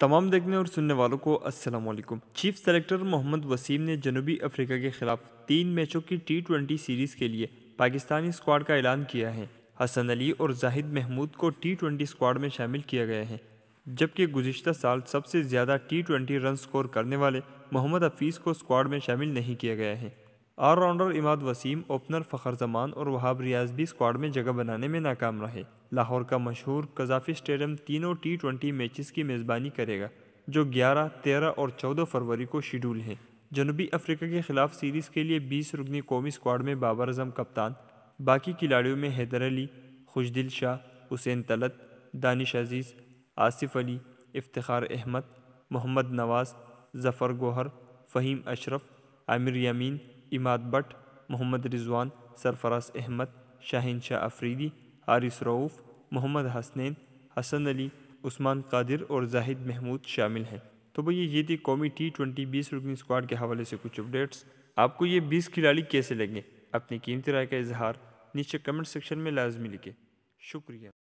तमाम देखने और सुनने वालों को अस्सलाम वालेकुम चीफ सेलेक्टर मोहम्मद वसीम ने जनूबी अफ्रीका के खिलाफ तीन मैचों की टी ट्वेंटी सीरीज़ के लिए पाकिस्तानी स्क्वाड का ऐलान किया है हसन अली और जाहिद महमूद को टी ट्वेंटी स्क्वाड में शामिल किया गया है जबकि गुजशत साल सबसे ज़्यादा टी ट्वेंटी रन स्कोर करने वाले मोहम्मद हफीज़ को स्क्वाड में शामिल नहीं किया गया है ऑलराउंडर इमाद वसीम ओपनर फ़खर जमान और वहाब रियाज भी स्क्वाड में जगह बनाने में नाकाम रहे लाहौर का मशहूर कजाफी स्टेडियम तीनों टी ट्वेंटी मैचेस की मेज़बानी करेगा जो 11, 13 और 14 फरवरी को शेड्यूल हैं जनूबी अफ्रीका के खिलाफ सीरीज़ के लिए 20 रुकनी कौमी स्क्वाड में बाबर अजम कप्तान बाकी खिलाड़ियों में हैदर अली खुशदिल शाह हुसैन तलत दानिश अजीज़ आसिफ अली इफ्तार अहमद मोहम्मद नवाज़ जफ़र गोहर फ़हीम अशरफ आमिर यमीन इमाद भट्ट मोहम्मद रिजवान सरफराज अहमद शाहिन शाह अफरीदी आरिस रऊफ़ मोहम्मद हसनैन हसन अली उस्मान कादिर और जाहिद महमूद शामिल हैं तो भैया ये थी कौमी टी ट्वेंटी बीस रुकनी स्क्वाड के हवाले से कुछ अपडेट्स आपको ये बीस खिलाड़ी कैसे लगे अपनी कीमती राय का इजहार नीचे कमेंट सेक्शन में लाजमी लिखें शुक्रिया